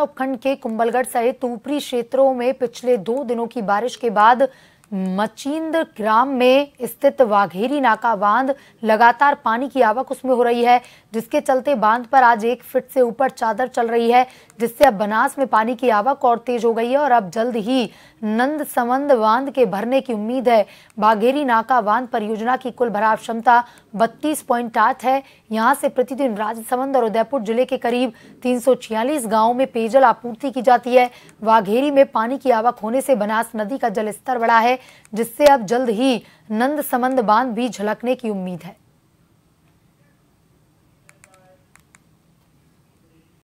उपखंड के कुंबलगढ़ सहित ऊपरी क्षेत्रों में पिछले दो दिनों की बारिश के बाद मचिंद ग्राम में स्थित वाघेरी नाका बांध लगातार पानी की आवक उसमें हो रही है जिसके चलते बांध पर आज एक फिट से ऊपर चादर चल रही है जिससे अब बनास में पानी की आवक और तेज हो गई है और अब जल्द ही नंद समंद बांध के भरने की उम्मीद है बाघेरी नाका बांध परियोजना की कुल भराव क्षमता बत्तीस पॉइंट आठ है यहाँ से प्रतिदिन राजसमंद और उदयपुर जिले के करीब तीन सौ छियालीस गाँव में पेयजल आपूर्ति की जाती है वाघेरी में पानी की आवक होने से बनास नदी का स्तर बढ़ा है जिससे अब जल्द ही नंद समंद बांध भी झलकने की उम्मीद है